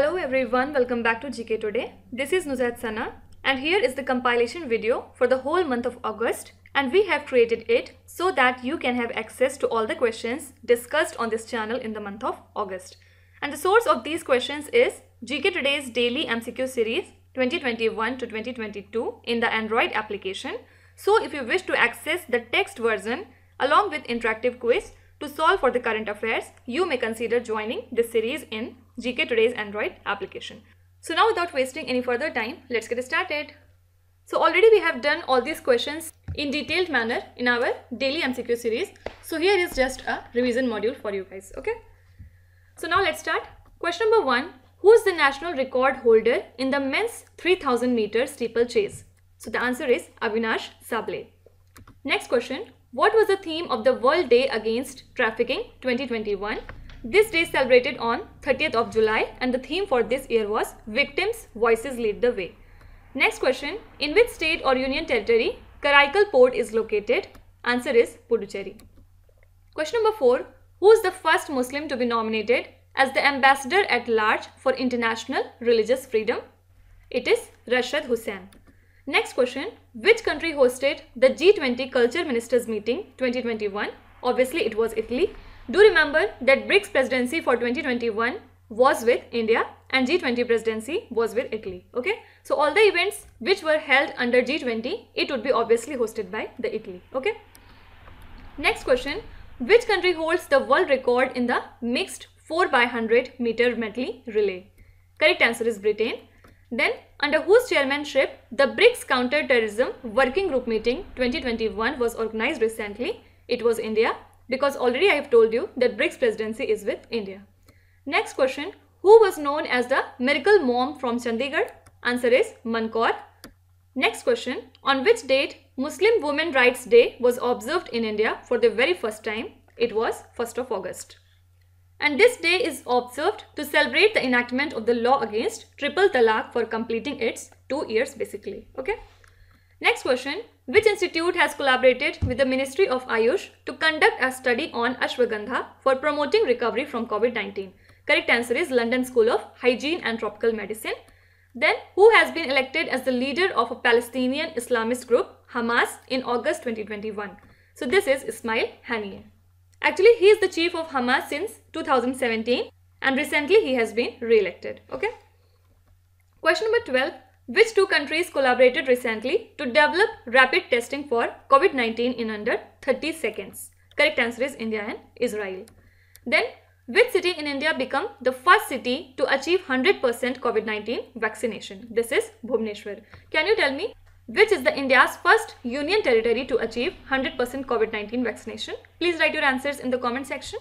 Hello everyone, welcome back to GK Today. This is Nuzat Sana and here is the compilation video for the whole month of August and we have created it so that you can have access to all the questions discussed on this channel in the month of August. And the source of these questions is GK Today's daily MCQ series 2021 to 2022 in the Android application. So if you wish to access the text version along with interactive quiz to solve for the current affairs, you may consider joining this series in GK Today's Android application. So now without wasting any further time, let's get started. So already we have done all these questions in detailed manner in our daily MCQ series. So here is just a revision module for you guys, okay? So now let's start. Question number one, who is the national record holder in the men's 3000 meter steeplechase? So the answer is Avinash Sable. Next question, what was the theme of the World Day Against Trafficking 2021? This day is celebrated on 30th of July and the theme for this year was Victims' Voices Lead the Way. Next question, in which state or union territory Karaikal port is located? Answer is Puducherry. Question number 4, who is the first Muslim to be nominated as the ambassador at large for international religious freedom? It is Rashid Hussain. Next question, which country hosted the G20 Culture Ministers Meeting 2021? Obviously, it was Italy. Do remember that BRICS presidency for 2021 was with India and G20 presidency was with Italy. Okay. So all the events which were held under G20, it would be obviously hosted by the Italy. Okay. Next question. Which country holds the world record in the mixed 4 by 100 meter medley relay? Correct answer is Britain. Then, under whose chairmanship the BRICS Counter-Terrorism Working Group Meeting 2021 was organized recently? It was India, because already I have told you that BRICS presidency is with India. Next question, who was known as the miracle mom from Chandigarh? Answer is Mankor. Next question, on which date Muslim Women Rights Day was observed in India for the very first time? It was 1st of August. And this day is observed to celebrate the enactment of the law against triple talaq for completing its two years basically. Okay. Next question, which institute has collaborated with the Ministry of Ayush to conduct a study on ashwagandha for promoting recovery from COVID-19? Correct answer is London School of Hygiene and Tropical Medicine. Then, who has been elected as the leader of a Palestinian Islamist group, Hamas, in August 2021? So, this is Ismail Haniyeh. Actually, he is the chief of Hamas since 2017 and recently he has been re-elected. Okay. Question number 12. Which two countries collaborated recently to develop rapid testing for COVID-19 in under 30 seconds? Correct answer is India and Israel. Then, which city in India become the first city to achieve 100% COVID-19 vaccination? This is Bhubaneswar. Can you tell me which is the India's first union territory to achieve 100% COVID-19 vaccination? Please write your answers in the comment section.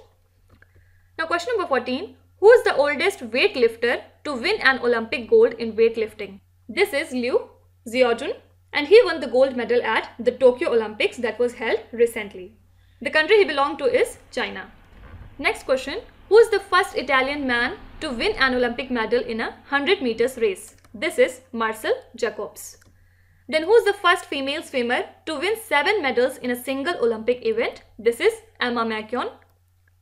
Now question number 14. Who is the oldest weightlifter to win an Olympic gold in weightlifting? This is Liu Xiaojun and he won the gold medal at the Tokyo Olympics that was held recently. The country he belonged to is China. Next question, who is the first Italian man to win an Olympic medal in a 100 meters race? This is Marcel Jacobs. Then who is the first female swimmer to win 7 medals in a single Olympic event? This is Emma McKeon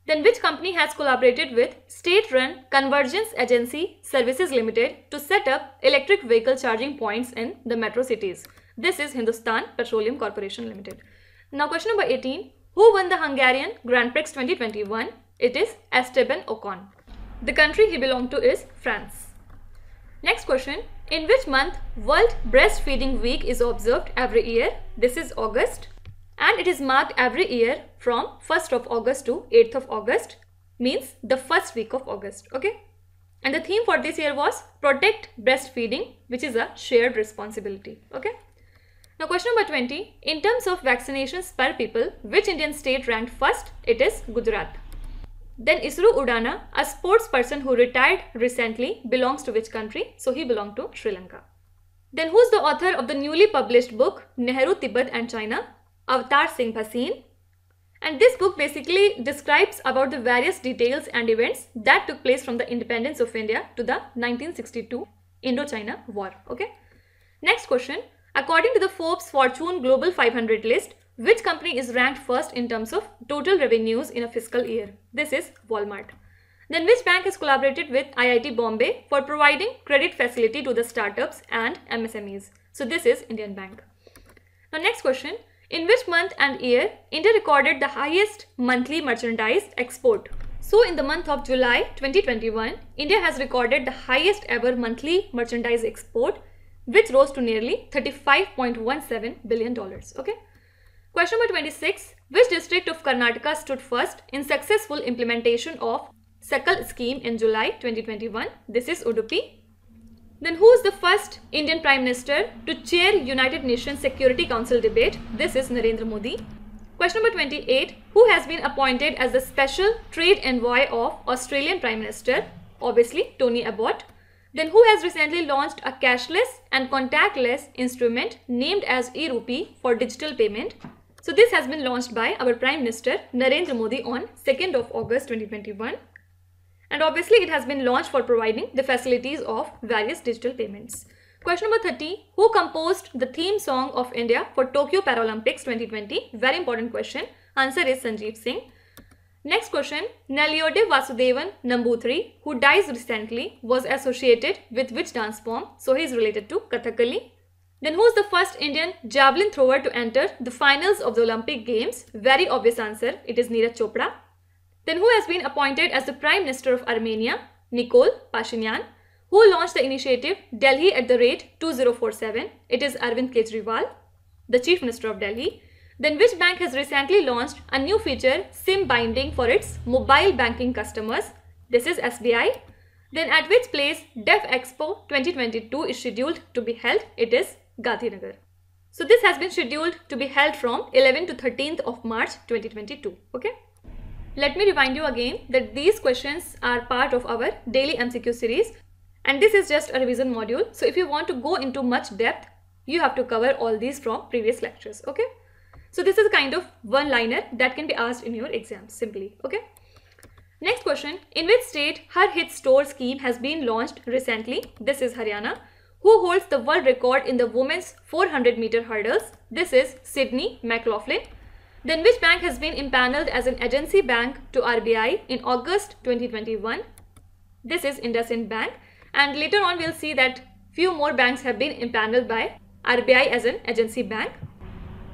then which company has collaborated with state-run Convergence Agency Services Limited to set up electric vehicle charging points in the metro cities? This is Hindustan Petroleum Corporation Limited. Now question number 18. Who won the Hungarian Grand Prix 2021? It is Esteban Ocon. The country he belonged to is France. Next question. In which month World Breastfeeding Week is observed every year? This is August and it is marked every year from 1st of August to 8th of August means the first week of August okay and the theme for this year was protect breastfeeding which is a shared responsibility okay now question number 20 in terms of vaccinations per people which Indian state ranked first it is Gujarat then Isru Udana a sports person who retired recently belongs to which country so he belonged to Sri Lanka then who's the author of the newly published book Nehru Tibet and China Avatar Singh Paseen. And this book basically describes about the various details and events that took place from the independence of India to the 1962 Indochina War. Okay. Next question. According to the Forbes Fortune Global 500 list, which company is ranked first in terms of total revenues in a fiscal year? This is Walmart. Then which bank has collaborated with IIT Bombay for providing credit facility to the startups and MSMEs? So this is Indian Bank. Now next question. In which month and year India recorded the highest monthly merchandise export? So in the month of July 2021, India has recorded the highest ever monthly merchandise export which rose to nearly 35.17 billion dollars, okay? Question number 26, which district of Karnataka stood first in successful implementation of Sakal scheme in July 2021? This is Udupi then who is the first Indian Prime Minister to chair United Nations Security Council debate? This is Narendra Modi. Question number 28. Who has been appointed as the special trade envoy of Australian Prime Minister? Obviously, Tony Abbott. Then who has recently launched a cashless and contactless instrument named as e-rupee for digital payment? So this has been launched by our Prime Minister Narendra Modi on 2nd of August 2021. And obviously it has been launched for providing the facilities of various digital payments. Question number 30. Who composed the theme song of India for Tokyo Paralympics 2020? Very important question. Answer is Sanjeev Singh. Next question. Nelliyode Vasudevan Namboothiri, who dies recently, was associated with which dance form? So he is related to Kathakali. Then who is the first Indian javelin thrower to enter the finals of the Olympic Games? Very obvious answer. It is Neeraj Chopra. Then who has been appointed as the Prime Minister of Armenia? Nikol Pashinyan. Who launched the initiative Delhi at the rate 2047? It is Arvind Kejriwal, the Chief Minister of Delhi. Then which bank has recently launched a new feature SIM binding for its mobile banking customers? This is SBI. Then at which place Deaf Expo 2022 is scheduled to be held? It is Gandhinagar. So this has been scheduled to be held from 11 to 13th of March 2022. Okay. Let me remind you again that these questions are part of our daily MCQ series and this is just a revision module. So if you want to go into much depth, you have to cover all these from previous lectures, okay? So this is kind of one-liner that can be asked in your exam simply, okay? Next question, in which state her Hit Store scheme has been launched recently? This is Haryana. Who holds the world record in the women's 400 meter hurdles? This is Sydney McLaughlin. Then which bank has been impaneled as an agency bank to RBI in August 2021? This is IndusInd Bank. And later on, we'll see that few more banks have been impaneled by RBI as an agency bank.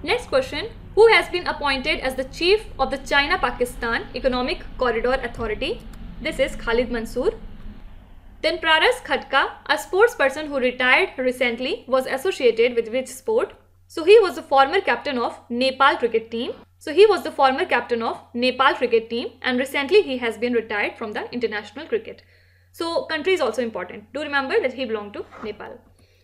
Next question, who has been appointed as the chief of the China-Pakistan Economic Corridor Authority? This is Khalid Mansoor. Then Praras Khatka, a sports person who retired recently, was associated with which sport? So he was the former captain of Nepal cricket team. So he was the former captain of Nepal cricket team and recently he has been retired from the international cricket. So country is also important. Do remember that he belonged to Nepal.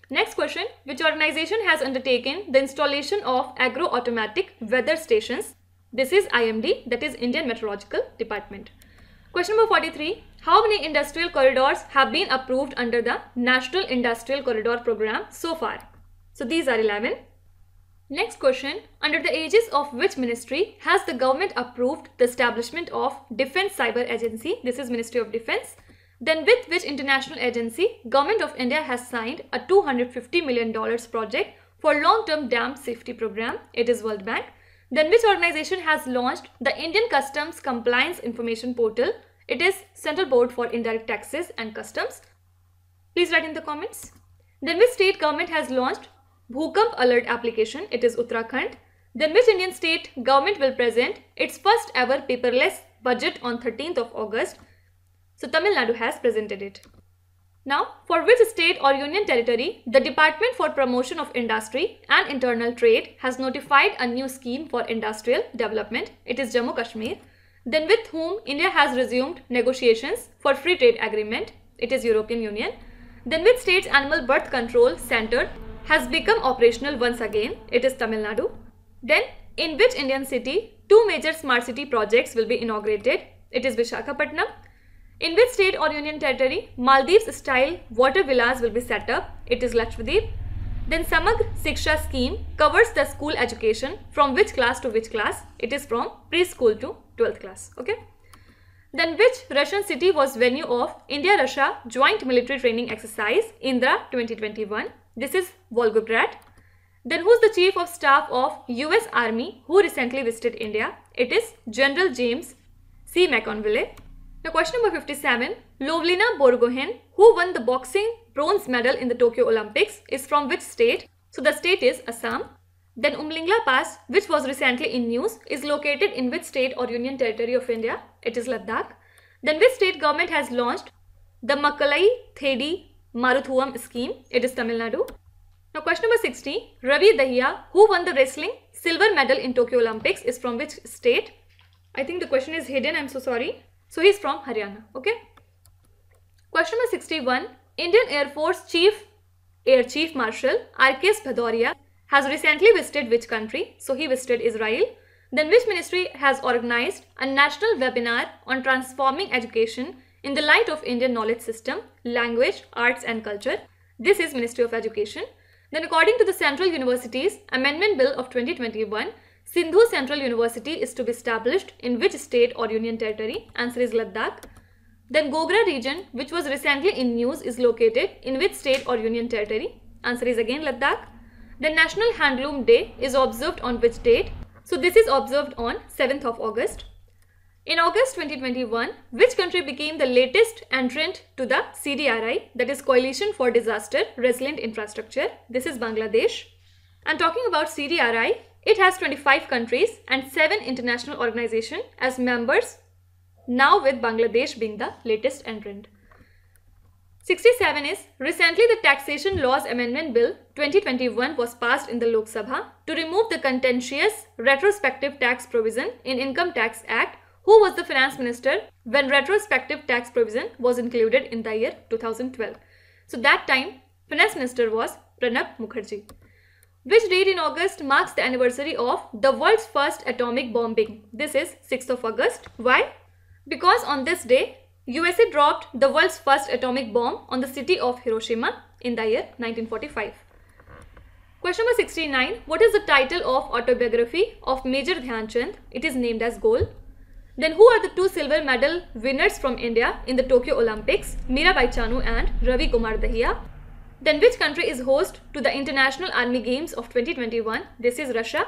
Next question, which organization has undertaken the installation of agro-automatic weather stations? This is IMD, that is Indian Meteorological Department. Question number 43, how many industrial corridors have been approved under the National Industrial Corridor Program so far? So these are 11. Next question, under the aegis of which ministry has the government approved the establishment of Defence Cyber Agency? This is Ministry of Defence. Then with which international agency government of India has signed a $250 million project for long-term dam safety program? It is World Bank. Then which organization has launched the Indian Customs Compliance Information Portal? It is Central Board for Indirect Taxes and Customs. Please write in the comments. Then which state government has launched Bhukamp alert application, it is Uttarakhand. Then which Indian state government will present its first ever paperless budget on 13th of August? So Tamil Nadu has presented it. Now, for which state or union territory, the Department for Promotion of Industry and Internal Trade has notified a new scheme for industrial development. It is Jammu Kashmir. Then with whom India has resumed negotiations for free trade agreement. It is European Union. Then with states animal birth control center? has become operational once again, it is Tamil Nadu. Then, in which Indian city, two major smart city projects will be inaugurated, it is Vishakhapatnam. In which state or union territory, Maldives style water villas will be set up, it is Lakshadweep. Then Samag Siksha scheme covers the school education from which class to which class, it is from preschool to 12th class, okay. Then which Russian city was venue of India-Russia joint military training exercise Indra 2021? This is Volgograd. Then who's the Chief of Staff of US Army who recently visited India? It is General James C. McConville. Now question number 57. Lovlina Borgohen, who won the boxing bronze medal in the Tokyo Olympics, is from which state? So the state is Assam. Then Umlingla Pass, which was recently in news, is located in which state or union territory of India? It is Ladakh. Then which state government has launched the Makalai Thedi Maruthuam scheme. It is Tamil Nadu. Now question number 60. Ravi Dahiya, who won the wrestling silver medal in Tokyo Olympics is from which state? I think the question is hidden. I'm so sorry. So he's from Haryana. Okay. Question number 61. Indian Air Force Chief Air Chief Marshal R.K.S. Bhadoria has recently visited which country? So he visited Israel. Then which ministry has organized a national webinar on transforming education in the light of Indian knowledge system, language, arts and culture. This is Ministry of Education. Then according to the Central Universities Amendment Bill of 2021, Sindhu Central University is to be established in which state or union territory? Answer is Ladakh. Then Gogra region which was recently in news is located in which state or union territory? Answer is again Ladakh. The National Handloom Day is observed on which date? So this is observed on 7th of August. In August 2021, which country became the latest entrant to the CDRI, that is Coalition for Disaster Resilient Infrastructure? This is Bangladesh. And talking about CDRI, it has 25 countries and 7 international organizations as members, now with Bangladesh being the latest entrant. 67 is recently the Taxation Laws Amendment Bill 2021 was passed in the Lok Sabha to remove the contentious retrospective tax provision in Income Tax Act who was the finance minister when retrospective tax provision was included in the year 2012? So that time, finance minister was Pranab Mukherjee. Which date in August marks the anniversary of the world's first atomic bombing? This is 6th of August. Why? Because on this day, USA dropped the world's first atomic bomb on the city of Hiroshima in the year 1945. Question number 69. What is the title of autobiography of Major Dhyanchand? It is named as Goal. Then who are the two silver medal winners from India in the Tokyo Olympics? Mirabai Chanu and Ravi Kumar Dahiya. Then which country is host to the International Army Games of 2021? This is Russia.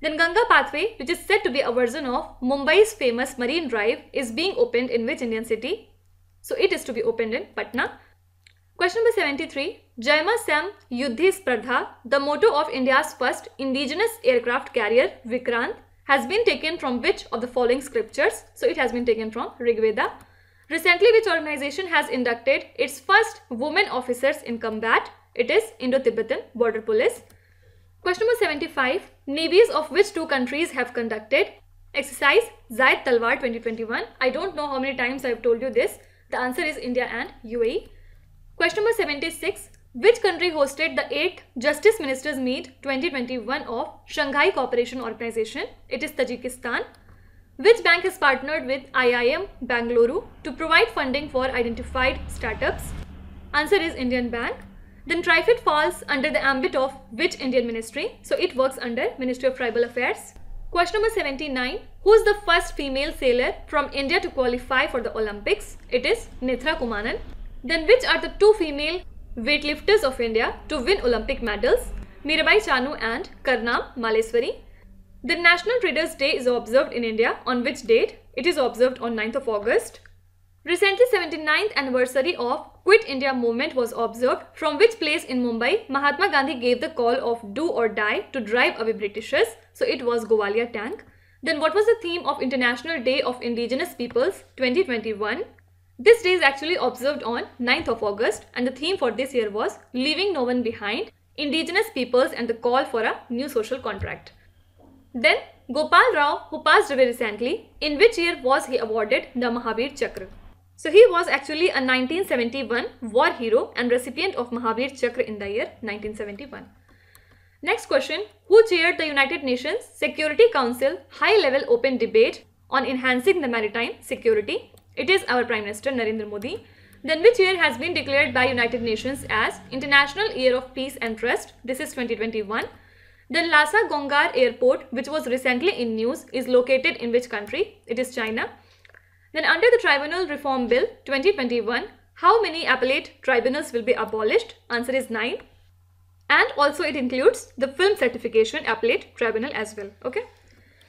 Then Ganga Pathway, which is said to be a version of Mumbai's famous Marine Drive, is being opened in which Indian city? So it is to be opened in Patna. Question number 73. Jaima Sam Yuddhi the motto of India's first indigenous aircraft carrier Vikrant, has been taken from which of the following scriptures? So it has been taken from Rig Veda. Recently, which organization has inducted its first woman officers in combat? It is Indo-Tibetan Border Police. Question number 75. Navies of which two countries have conducted exercise Zaid Talwar 2021? I don't know how many times I've told you this. The answer is India and UAE. Question number 76. Which country hosted the 8th Justice Ministers Meet 2021 of Shanghai Cooperation Organization? It is Tajikistan. Which bank has partnered with IIM Bangalore to provide funding for identified startups? Answer is Indian Bank. Then TRIFID falls under the ambit of which Indian ministry? So it works under Ministry of Tribal Affairs. Question number 79. Who is the first female sailor from India to qualify for the Olympics? It is Nithra Kumanan. Then which are the two female weightlifters of India to win Olympic medals Mirabai Chanu and Karnam Maleswari. The National Traders Day is observed in India on which date? It is observed on 9th of August. Recently 79th anniversary of Quit India movement was observed from which place in Mumbai Mahatma Gandhi gave the call of do or die to drive away Britishers. So it was Gowalia tank. Then what was the theme of International Day of Indigenous Peoples 2021? This day is actually observed on 9th of August and the theme for this year was Leaving No One Behind, Indigenous Peoples and the Call for a New Social Contract. Then Gopal Rao, who passed away recently, in which year was he awarded the Mahavir Chakra? So he was actually a 1971 war hero and recipient of Mahavir Chakra in the year 1971. Next question, who chaired the United Nations Security Council high-level open debate on enhancing the maritime security it is our Prime Minister Narendra Modi. Then which year has been declared by United Nations as International Year of Peace and Trust? This is 2021. Then Lhasa Gongar Airport, which was recently in news, is located in which country? It is China. Then under the Tribunal Reform Bill 2021, how many appellate tribunals will be abolished? Answer is 9. And also it includes the film certification appellate tribunal as well. Okay.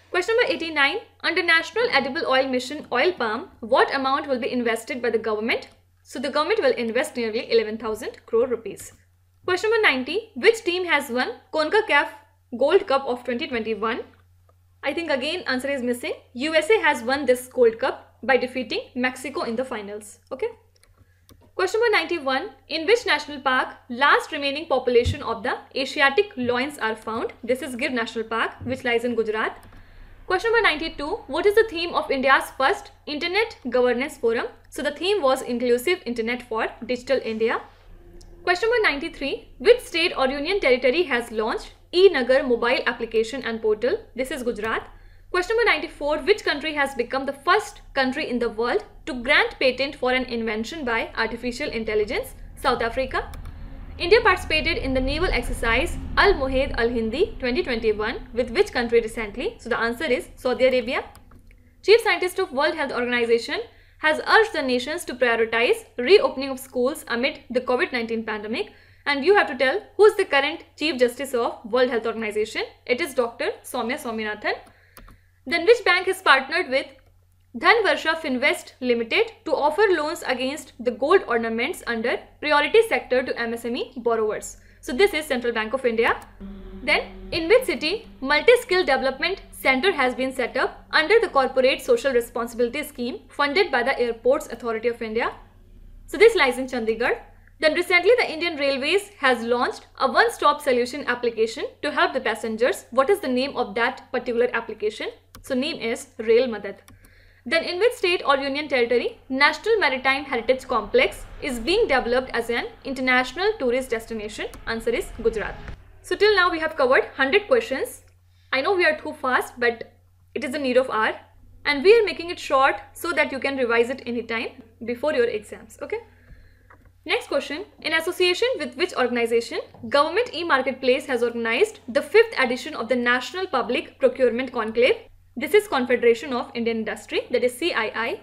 Question number 89. Under National Edible Oil Mission Oil Palm, what amount will be invested by the government? So the government will invest nearly 11,000 crore rupees. Question number 90. Which team has won CONCACAF Gold Cup of 2021? I think again answer is missing. USA has won this Gold Cup by defeating Mexico in the finals. Okay. Question number 91. In which national park last remaining population of the Asiatic lions are found? This is Gir National Park which lies in Gujarat. Question number 92. What is the theme of India's first Internet Governance Forum? So the theme was Inclusive Internet for Digital India. Question number 93. Which state or union territory has launched e-Nagar mobile application and portal? This is Gujarat. Question number 94. Which country has become the first country in the world to grant patent for an invention by artificial intelligence? South Africa. India participated in the naval exercise Al Mohid Al Hindi 2021 with which country recently? So the answer is Saudi Arabia. Chief Scientist of World Health Organization has urged the nations to prioritize reopening of schools amid the COVID-19 pandemic. And you have to tell who is the current Chief Justice of World Health Organization. It is Dr. Soumya Swaminathan. Then which bank has partnered with Dhanvarsha Finvest Limited to offer loans against the gold ornaments under priority sector to MSME borrowers. So this is Central Bank of India. Then in which city multi-skill development center has been set up under the corporate social responsibility scheme funded by the Airports Authority of India. So this lies in Chandigarh. Then recently the Indian Railways has launched a one-stop solution application to help the passengers. What is the name of that particular application? So name is Rail Madad. Then in which state or union territory National Maritime Heritage Complex is being developed as an international tourist destination? Answer is Gujarat. So till now we have covered 100 questions. I know we are too fast but it is the need of hour and we are making it short so that you can revise it anytime before your exams. Okay. Next question. In association with which organization, Government e-Marketplace has organized the fifth edition of the National Public Procurement Conclave this is Confederation of Indian Industry that is CII.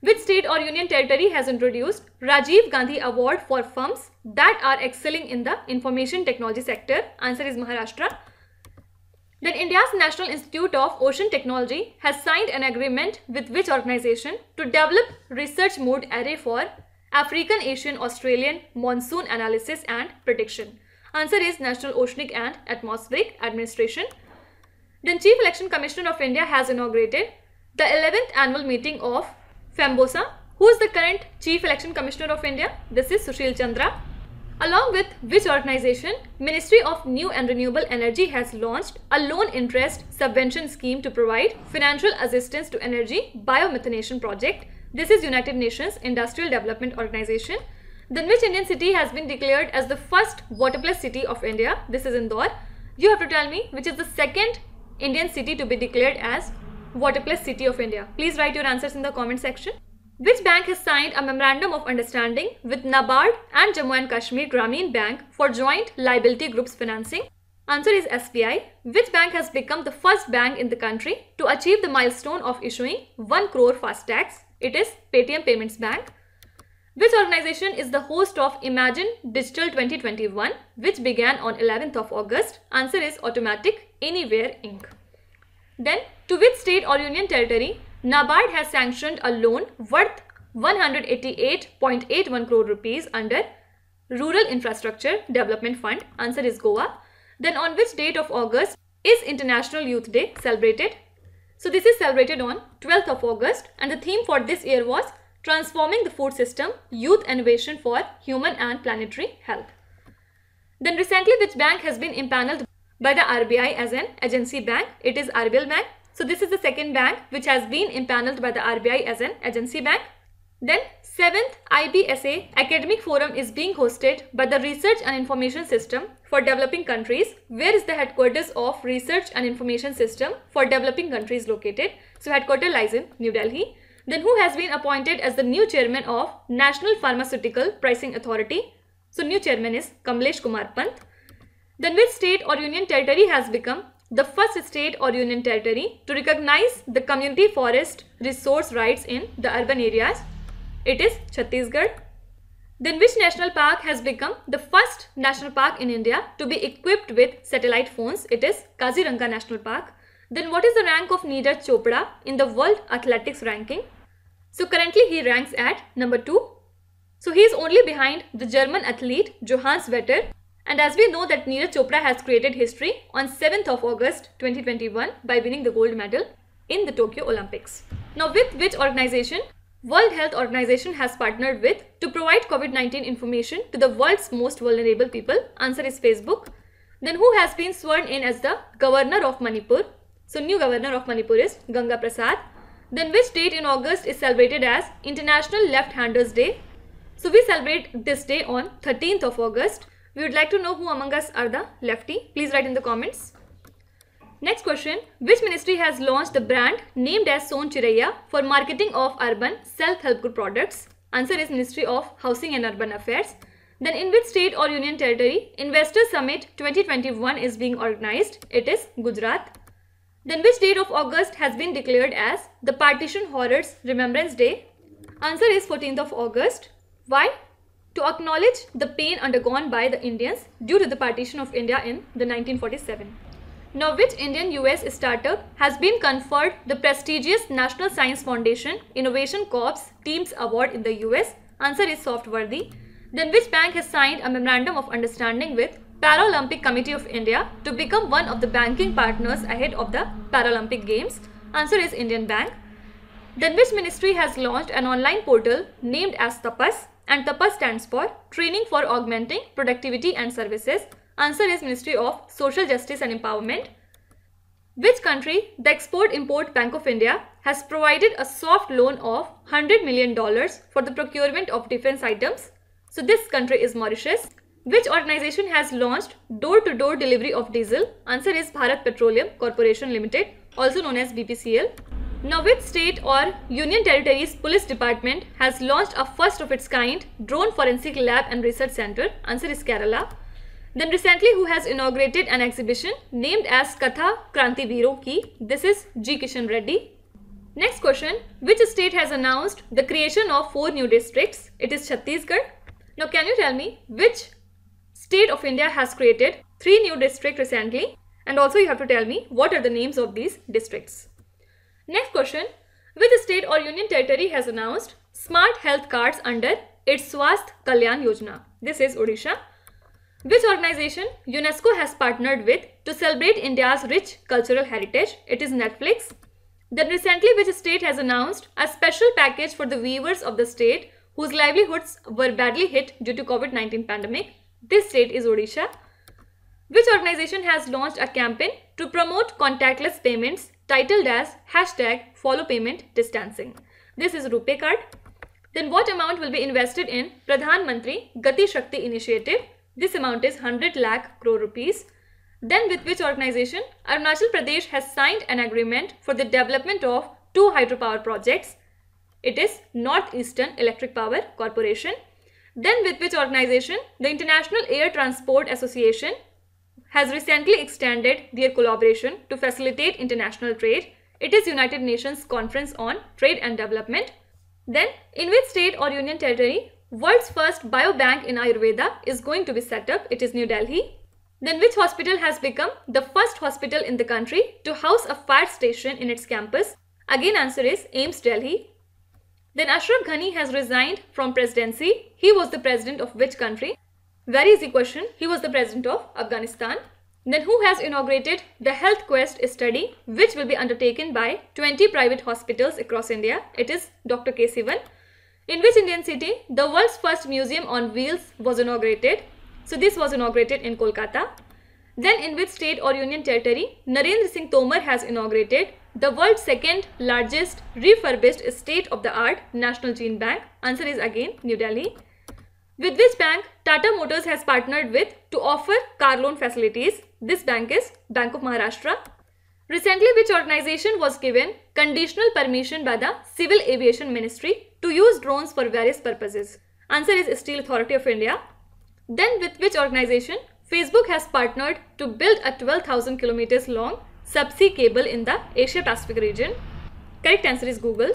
Which state or union territory has introduced Rajiv Gandhi Award for firms that are excelling in the information technology sector? Answer is Maharashtra. Then India's National Institute of Ocean Technology has signed an agreement with which organization to develop research mode array for African, Asian, Australian monsoon analysis and prediction? Answer is National Oceanic and Atmospheric Administration. Then Chief Election Commissioner of India has inaugurated the 11th annual meeting of FEMBOSA. Who is the current Chief Election Commissioner of India? This is Sushil Chandra. Along with which organization, Ministry of New and Renewable Energy has launched a loan interest subvention scheme to provide financial assistance to energy biomethanation project. This is United Nations Industrial Development Organization. Then which Indian city has been declared as the first waterless city of India? This is Indore. You have to tell me which is the second Indian city to be declared as Waterplus City of India. Please write your answers in the comment section. Which bank has signed a memorandum of understanding with NABARD and Jammu and Kashmir Grameen Bank for joint liability groups financing? Answer is SBI. Which bank has become the first bank in the country to achieve the milestone of issuing 1 crore FASTags? It is Paytm Payments Bank. Which organization is the host of Imagine Digital 2021, which began on 11th of August? Answer is Automatic anywhere Inc. Then to which state or union territory NABARD has sanctioned a loan worth 188.81 crore rupees under Rural Infrastructure Development Fund. Answer is Goa. Then on which date of August is International Youth Day celebrated? So this is celebrated on 12th of August and the theme for this year was Transforming the Food System, Youth Innovation for Human and Planetary Health. Then recently which bank has been impaneled by the RBI as an agency bank. It is RBL Bank. So this is the second bank which has been impaneled by the RBI as an agency bank. Then 7th IBSA Academic Forum is being hosted by the Research and Information System for Developing Countries. Where is the headquarters of Research and Information System for Developing Countries located? So headquarters lies in New Delhi. Then who has been appointed as the new chairman of National Pharmaceutical Pricing Authority? So new chairman is Kamlesh Kumar Pant. Then which state or union territory has become the first state or union territory to recognize the community forest resource rights in the urban areas? It is Chhattisgarh. Then which national park has become the first national park in India to be equipped with satellite phones? It is Kaziranga National Park. Then what is the rank of Neeraj Chopra in the World Athletics ranking? So currently he ranks at number 2. So he is only behind the German athlete Johannes Wetter. And as we know that Neeraj Chopra has created history on 7th of August 2021 by winning the gold medal in the Tokyo Olympics. Now with which organization? World Health Organization has partnered with to provide COVID-19 information to the world's most vulnerable people? Answer is Facebook. Then who has been sworn in as the governor of Manipur? So new governor of Manipur is Ganga Prasad. Then which date in August is celebrated as International Left-Handers Day? So we celebrate this day on 13th of August. We would like to know who among us are the lefty. Please write in the comments. Next question. Which ministry has launched the brand named as Son Chiraya for marketing of urban self-help group products? Answer is Ministry of Housing and Urban Affairs. Then in which state or union territory Investor Summit 2021 is being organized? It is Gujarat. Then which date of August has been declared as the Partition Horrors Remembrance Day? Answer is 14th of August. Why? to acknowledge the pain undergone by the Indians due to the partition of India in the 1947. Now, which Indian US startup has been conferred the prestigious National Science Foundation Innovation Corps Teams Award in the US? Answer is Softworthy. Then which bank has signed a memorandum of understanding with Paralympic Committee of India to become one of the banking partners ahead of the Paralympic Games? Answer is Indian Bank. Then which ministry has launched an online portal named as Tapas and TAPA stands for Training for Augmenting Productivity and Services. Answer is Ministry of Social Justice and Empowerment. Which country, the Export-Import Bank of India, has provided a soft loan of $100 million for the procurement of defense items? So this country is Mauritius. Which organization has launched door-to-door -door delivery of diesel? Answer is Bharat Petroleum Corporation Limited, also known as BPCL. Now which state or union territory's police department has launched a first of its kind drone forensic lab and research center? Answer is Kerala. Then recently who has inaugurated an exhibition named as Katha Kranti Viro Ki? This is G. Kishan Reddy. Next question, which state has announced the creation of four new districts? It is Chhattisgarh. Now can you tell me which state of India has created three new districts recently? And also you have to tell me what are the names of these districts. Next question. Which state or union territory has announced smart health cards under its Swasth Kalyan Yojana? This is Odisha. Which organization UNESCO has partnered with to celebrate India's rich cultural heritage? It is Netflix. Then recently which state has announced a special package for the weavers of the state whose livelihoods were badly hit due to COVID-19 pandemic? This state is Odisha. Which organization has launched a campaign to promote contactless payments titled as hashtag follow payment distancing. This is Rupee card. Then what amount will be invested in Pradhan Mantri Gati Shakti initiative? This amount is 100 lakh crore rupees. Then with which organization? Arunachal Pradesh has signed an agreement for the development of two hydropower projects. It is Northeastern Electric Power Corporation. Then with which organization? The International Air Transport Association has recently extended their collaboration to facilitate international trade. It is United Nations Conference on Trade and Development. Then, in which state or union territory world's first biobank in Ayurveda is going to be set up? It is New Delhi. Then which hospital has become the first hospital in the country to house a fire station in its campus? Again answer is Ames Delhi. Then Ashraf Ghani has resigned from presidency. He was the president of which country? Very easy question. He was the president of Afghanistan. Then who has inaugurated the Health Quest study which will be undertaken by 20 private hospitals across India? It is Dr. K. Sivan. In which Indian city the world's first museum on wheels was inaugurated? So this was inaugurated in Kolkata. Then in which state or union territory Narendra Singh Tomar has inaugurated the world's second largest refurbished state-of-the-art national gene bank? Answer is again New Delhi with which bank Tata Motors has partnered with to offer car loan facilities. This bank is Bank of Maharashtra. Recently, which organization was given conditional permission by the Civil Aviation Ministry to use drones for various purposes? Answer is Steel Authority of India. Then with which organization Facebook has partnered to build a 12,000 kilometers long subsea cable in the Asia Pacific region? Correct answer is Google.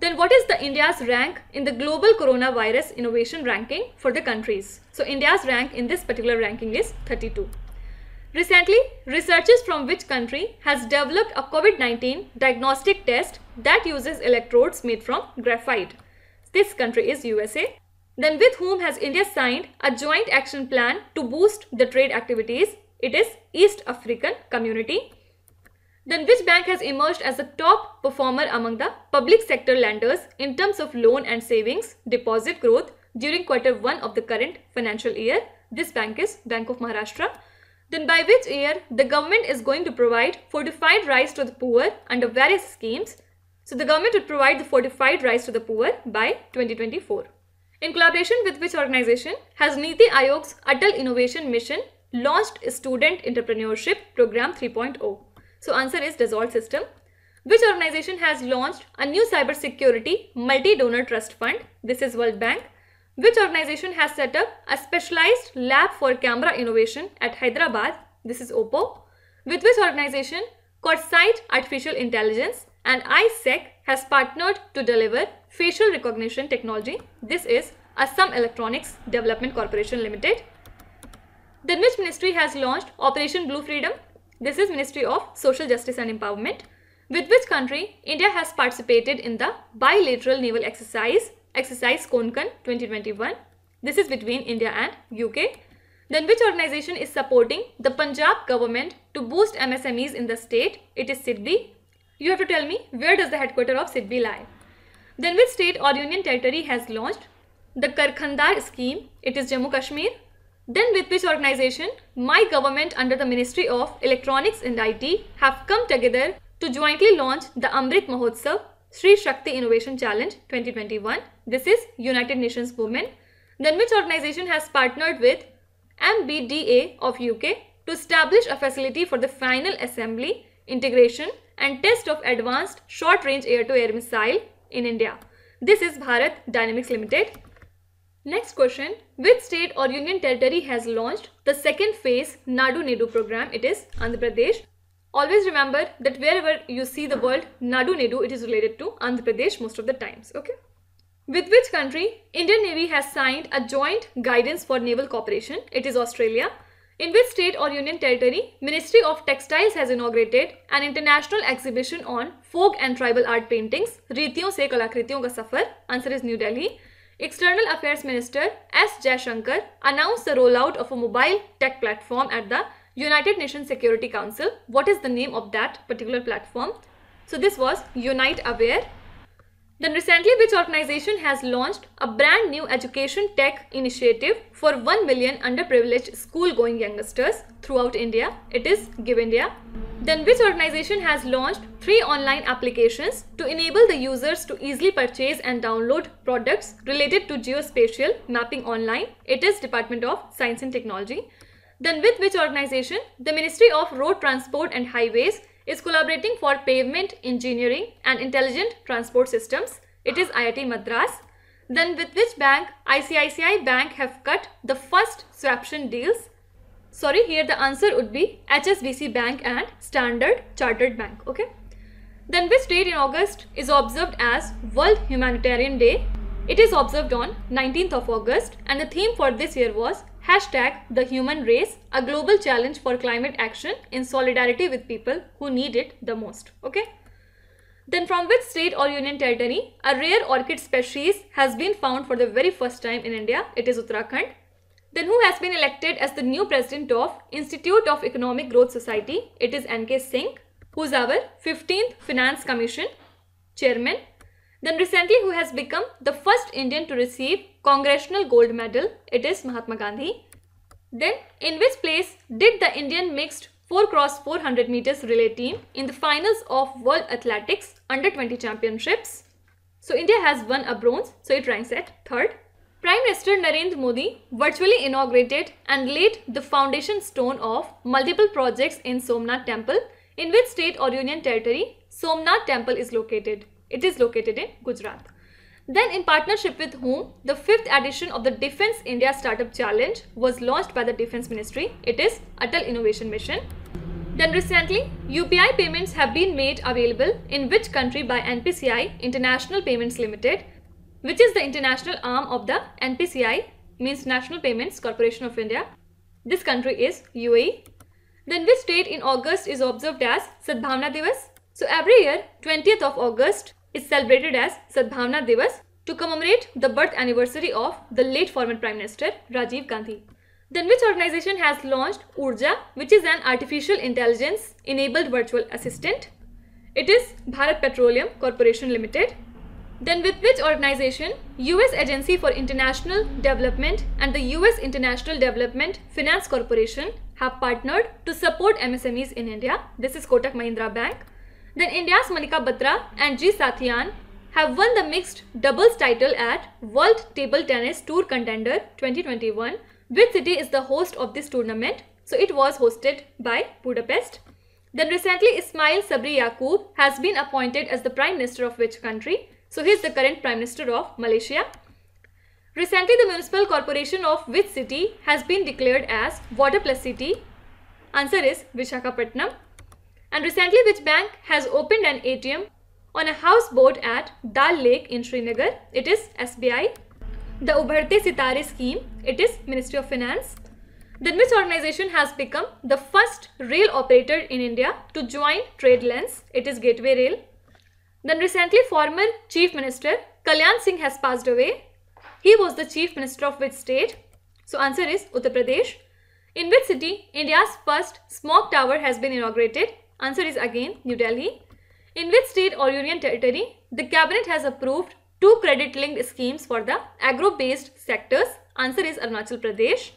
Then what is the India's rank in the global coronavirus innovation ranking for the countries? So India's rank in this particular ranking is 32. Recently, researchers from which country has developed a COVID-19 diagnostic test that uses electrodes made from graphite? This country is USA. Then with whom has India signed a joint action plan to boost the trade activities? It is East African Community then which bank has emerged as the top performer among the public sector lenders in terms of loan and savings deposit growth during quarter 1 of the current financial year? This bank is Bank of Maharashtra. Then by which year the government is going to provide fortified rice to the poor under various schemes. So the government would provide the fortified rice to the poor by 2024. In collaboration with which organization has Niti Ayog's Atal Innovation Mission launched Student Entrepreneurship Program 3.0? So answer is Dissolved System. Which organization has launched a new cybersecurity multi-donor trust fund? This is World Bank. Which organization has set up a specialized lab for camera innovation at Hyderabad? This is OPPO. With which organization Sight Artificial Intelligence and ISEC has partnered to deliver facial recognition technology. This is Assam Electronics Development Corporation Limited. Then which ministry has launched Operation Blue Freedom? This is Ministry of Social Justice and Empowerment. With which country India has participated in the bilateral naval exercise, exercise Konkan 2021. This is between India and UK. Then which organization is supporting the Punjab government to boost MSMEs in the state? It is SIDBI. You have to tell me where does the headquarter of SIDBI lie? Then which state or union territory has launched the Karkhandar scheme? It is Jammu Kashmir. Then with which organization? My government under the Ministry of Electronics and IT have come together to jointly launch the Amrit Mahotsav Sri Shakti Innovation Challenge 2021. This is United Nations Women. Then which organization has partnered with MBDA of UK to establish a facility for the final assembly, integration and test of advanced short-range air-to-air missile in India. This is Bharat Dynamics Limited. Next question, which state or union territory has launched the second phase Nadu Nedu program? It is Andhra Pradesh. Always remember that wherever you see the word Nadu Nedu, it is related to Andhra Pradesh most of the times. Okay. With which country Indian Navy has signed a joint guidance for naval cooperation? It is Australia. In which state or union territory Ministry of Textiles has inaugurated an international exhibition on folk and tribal art paintings? Ritiyon se kalakritiyon ka safar. Answer is New Delhi. External Affairs Minister S. Jayashankar announced the rollout of a mobile tech platform at the United Nations Security Council. What is the name of that particular platform? So this was Unite Aware then recently which organization has launched a brand new education tech initiative for 1 million underprivileged school going youngsters throughout India? It is Give India. Then which organization has launched three online applications to enable the users to easily purchase and download products related to geospatial mapping online? It is Department of Science and Technology. Then with which organization? The Ministry of Road Transport and Highways is collaborating for pavement engineering and intelligent transport systems. It is IIT Madras. Then with which bank ICICI Bank have cut the first swaption deals? Sorry, here the answer would be HSBC Bank and Standard Chartered Bank. Okay. Then which date in August is observed as World Humanitarian Day? It is observed on 19th of August and the theme for this year was Hashtag the human race, a global challenge for climate action in solidarity with people who need it the most. Okay. Then from which state or union territory a rare orchid species has been found for the very first time in India? It is Uttarakhand. Then who has been elected as the new president of Institute of Economic Growth Society? It is N.K. Singh, who is our 15th Finance Commission chairman. Then recently who has become the first Indian to receive Congressional Gold Medal, it is Mahatma Gandhi. Then, in which place did the Indian mixed 4 cross 400 meters relay team in the finals of World Athletics Under 20 Championships? So, India has won a bronze, so it ranks at third. Prime Minister Narendra Modi virtually inaugurated and laid the foundation stone of multiple projects in Somnath Temple. In which state or union territory Somnath Temple is located? It is located in Gujarat. Then, in partnership with whom, the fifth edition of the Defense India Startup Challenge was launched by the Defense Ministry. It is Atal Innovation Mission. Then recently, UPI payments have been made available in which country by NPCI International Payments Limited, which is the international arm of the NPCI means National Payments Corporation of India. This country is UAE. Then which date in August is observed as Sadbhavna Divas? So every year, 20th of August is celebrated as Sadbhavana Devas to commemorate the birth anniversary of the late former Prime Minister Rajiv Gandhi. Then which organization has launched Urja, which is an artificial intelligence enabled virtual assistant? It is Bharat Petroleum Corporation Limited. Then with which organization, US Agency for International Development and the US International Development Finance Corporation have partnered to support MSMEs in India? This is Kotak Mahindra Bank. Then India's Manika Batra and G Sathian have won the mixed doubles title at World Table Tennis Tour Contender 2021. Which city is the host of this tournament? So it was hosted by Budapest. Then recently Ismail Sabri Yaqub has been appointed as the Prime Minister of which country? So he is the current Prime Minister of Malaysia. Recently the Municipal Corporation of which city has been declared as Water Plus City? Answer is Vishakhapatnam. And recently, which bank has opened an ATM on a houseboat at Dal Lake in Srinagar? It is SBI. The Ubharte Sitare scheme, it is Ministry of Finance. Then which organization has become the first rail operator in India to join trade It is Gateway Rail. Then recently former Chief Minister Kalyan Singh has passed away. He was the Chief Minister of which state? So answer is Uttar Pradesh. In which city India's first smoke tower has been inaugurated? Answer is again New Delhi. In which state or union territory the cabinet has approved two credit linked schemes for the agro based sectors? Answer is Arunachal Pradesh.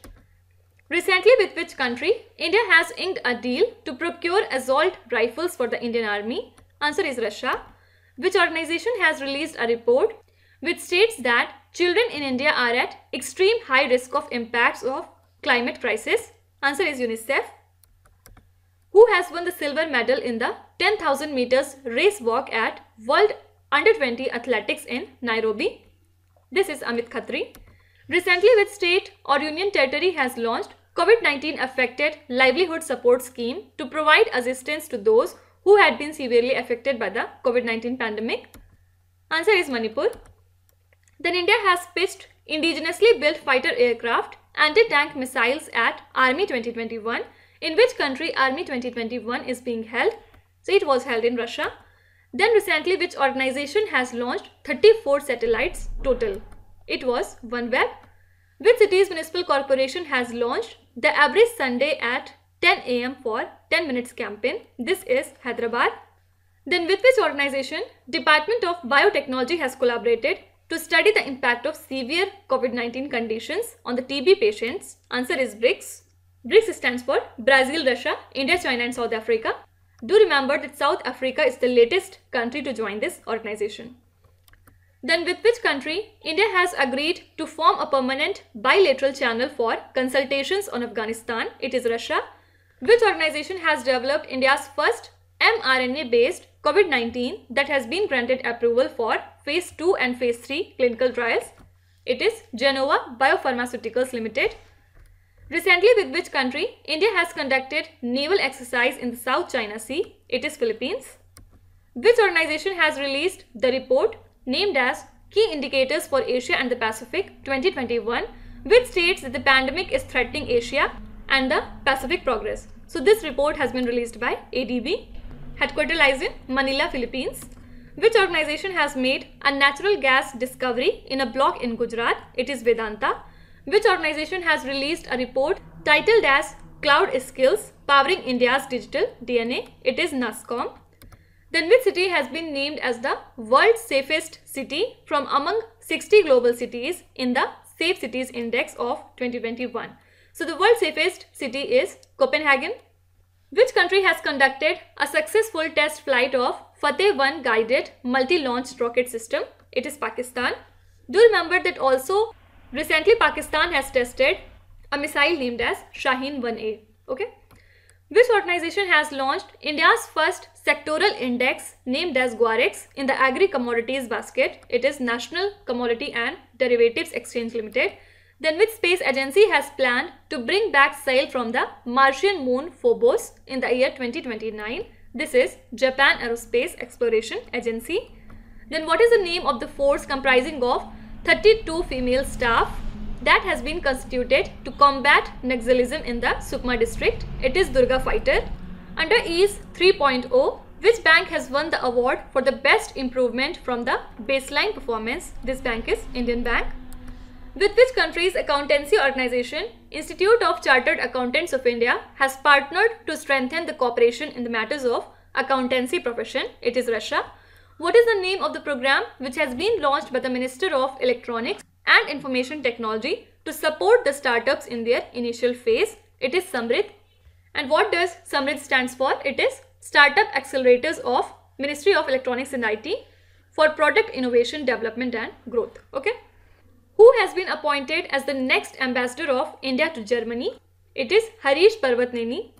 Recently with which country India has inked a deal to procure assault rifles for the Indian army? Answer is Russia. Which organization has released a report which states that children in India are at extreme high risk of impacts of climate crisis? Answer is UNICEF who has won the silver medal in the 10,000 meters race walk at World Under 20 Athletics in Nairobi? This is Amit Khatri. Recently, which state or union territory has launched COVID-19 affected livelihood support scheme to provide assistance to those who had been severely affected by the COVID-19 pandemic? Answer is Manipur. Then India has pitched indigenously built fighter aircraft, anti-tank missiles at Army 2021 in which country Army 2021 is being held? So it was held in Russia. Then recently which organization has launched 34 satellites total? It was OneWeb. Which city's municipal corporation has launched the average Sunday at 10 a.m. for 10 minutes campaign? This is Hyderabad. Then with which organization Department of Biotechnology has collaborated to study the impact of severe COVID-19 conditions on the TB patients? Answer is BRICS. BRICS stands for Brazil, Russia, India, China and South Africa. Do remember that South Africa is the latest country to join this organization. Then with which country India has agreed to form a permanent bilateral channel for consultations on Afghanistan? It is Russia. Which organization has developed India's first mRNA-based COVID-19 that has been granted approval for phase 2 and phase 3 clinical trials? It is Genova Biopharmaceuticals Limited. Recently, with which country India has conducted naval exercise in the South China Sea? It is Philippines. Which organization has released the report named as Key Indicators for Asia and the Pacific 2021, which states that the pandemic is threatening Asia and the Pacific progress? So, this report has been released by ADB, headquartered in Manila, Philippines. Which organization has made a natural gas discovery in a block in Gujarat? It is Vedanta which organization has released a report titled as Cloud Skills Powering India's Digital DNA. It is NASCOM. Then which city has been named as the world's safest city from among 60 global cities in the Safe Cities Index of 2021. So the world's safest city is Copenhagen. Which country has conducted a successful test flight of Fateh 1 guided multi-launched rocket system? It is Pakistan. Do remember that also Recently, Pakistan has tested a missile named as Shaheen 1A. Okay. Which organization has launched India's first sectoral index named as Guarex in the agri commodities basket? It is National Commodity and Derivatives Exchange Limited. Then which space agency has planned to bring back sail from the Martian moon Phobos in the year 2029? This is Japan Aerospace Exploration Agency. Then what is the name of the force comprising of 32 female staff that has been constituted to combat Naxalism in the Sukma district. It is Durga Fighter. Under EASE 3.0, which bank has won the award for the best improvement from the baseline performance? This bank is Indian Bank. With which country's accountancy organization, Institute of Chartered Accountants of India has partnered to strengthen the cooperation in the matters of accountancy profession? It is Russia what is the name of the program which has been launched by the Minister of Electronics and Information Technology to support the startups in their initial phase? It is SAMRIT. And what does SAMRIT stands for? It is Startup Accelerators of Ministry of Electronics and IT for Product Innovation, Development and Growth. Okay. Who has been appointed as the next ambassador of India to Germany? It is Harish Parvatneni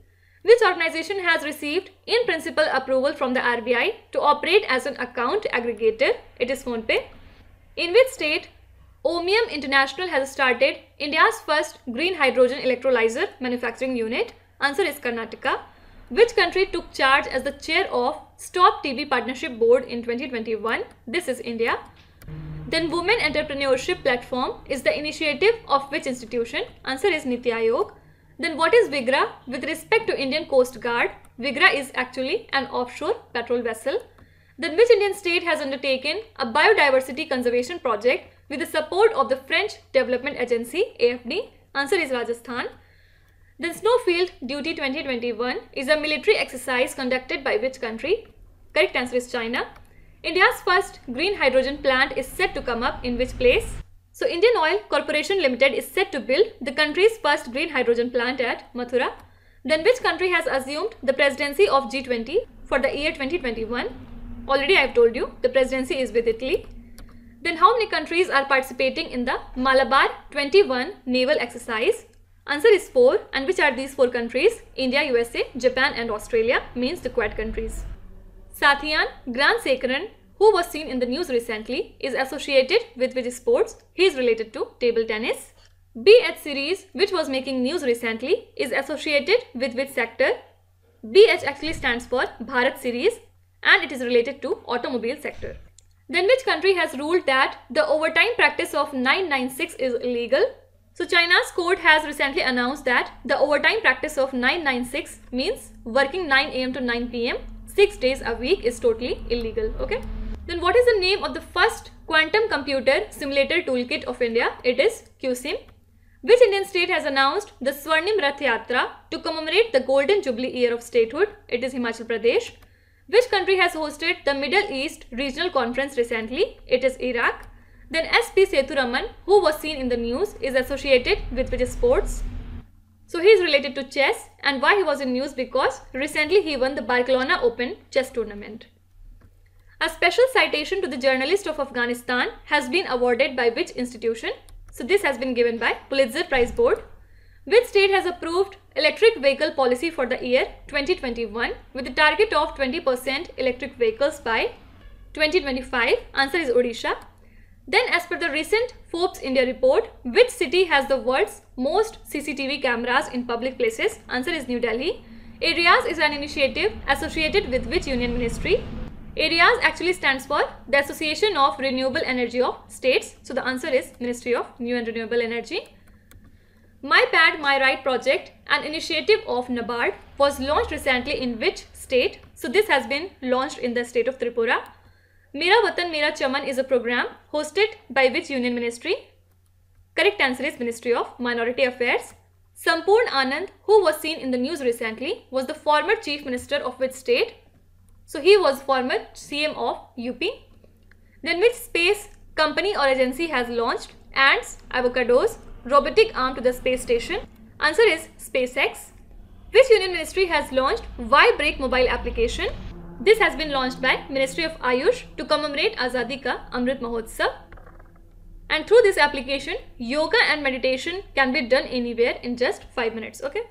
which organization has received in principle approval from the RBI to operate as an account aggregator? It is PhonePe. In which state Omium International has started India's first green hydrogen electrolyzer manufacturing unit? Answer is Karnataka. Which country took charge as the chair of Stop TB Partnership Board in 2021? This is India. Then Women Entrepreneurship Platform is the initiative of which institution? Answer is Niti Aayog. Then what is Vigra? With respect to Indian Coast Guard, Vigra is actually an offshore patrol vessel. Then which Indian state has undertaken a biodiversity conservation project with the support of the French Development Agency AFD? Answer is Rajasthan. Then Snowfield Duty 2021 is a military exercise conducted by which country? Correct answer is China. India's first green hydrogen plant is set to come up in which place? So Indian Oil Corporation Limited is set to build the country's first green hydrogen plant at Mathura. Then which country has assumed the presidency of G20 for the year 2021? Already I have told you the presidency is with Italy. Then how many countries are participating in the Malabar 21 naval exercise? Answer is 4 and which are these 4 countries? India, USA, Japan and Australia means the Quad countries. Sathiyan Grand Sekaran who was seen in the news recently, is associated with which sports? He is related to table tennis. BH series, which was making news recently, is associated with which sector? BH actually stands for Bharat series and it is related to automobile sector. Then which country has ruled that the overtime practice of 996 is illegal? So China's court has recently announced that the overtime practice of 996 means working 9 am to 9 pm 6 days a week is totally illegal, okay? Then what is the name of the first quantum computer simulator toolkit of India? It is QSIM. Which Indian state has announced the Swarnim Rath Yatra to commemorate the golden jubilee year of statehood? It is Himachal Pradesh. Which country has hosted the Middle East Regional Conference recently? It is Iraq. Then SP Sethuraman, who was seen in the news, is associated with which sports? So he is related to chess and why he was in news because recently he won the Barcelona Open chess tournament. A special citation to the journalist of Afghanistan has been awarded by which institution? So this has been given by Pulitzer Prize Board. Which state has approved electric vehicle policy for the year 2021 with the target of 20% electric vehicles by 2025? Answer is Odisha. Then as per the recent Forbes India report, which city has the world's most CCTV cameras in public places? Answer is New Delhi. AREAS is an initiative associated with which union ministry? AREAS actually stands for the Association of Renewable Energy of States. So the answer is Ministry of New and Renewable Energy. My Pad My Right project, an initiative of NABARD, was launched recently in which state? So this has been launched in the state of Tripura. Mera Watan Mera Chaman is a program hosted by which union ministry? Correct answer is Ministry of Minority Affairs. Sampurn Anand, who was seen in the news recently, was the former chief minister of which state? So he was former CM of UP. Then which space company or agency has launched ants, avocados, robotic arm to the space station? Answer is SpaceX. Which union ministry has launched Why Break mobile application? This has been launched by Ministry of Ayush to commemorate Azadi ka Amrit Mahotsav. And through this application, yoga and meditation can be done anywhere in just 5 minutes. Okay.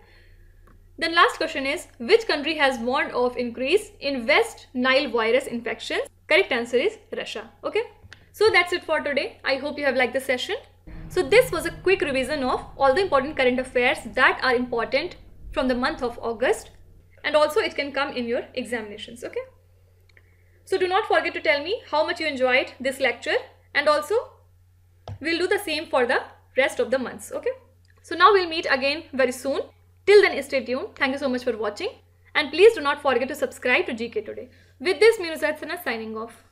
Then last question is, which country has warned of increase in West Nile virus infections? Correct answer is Russia. Okay. So that's it for today. I hope you have liked the session. So this was a quick revision of all the important current affairs that are important from the month of August and also it can come in your examinations. Okay. So do not forget to tell me how much you enjoyed this lecture and also we'll do the same for the rest of the months. Okay. So now we'll meet again very soon. Till then, stay tuned. Thank you so much for watching. And please do not forget to subscribe to GK Today. With this, Minu Satsana signing off.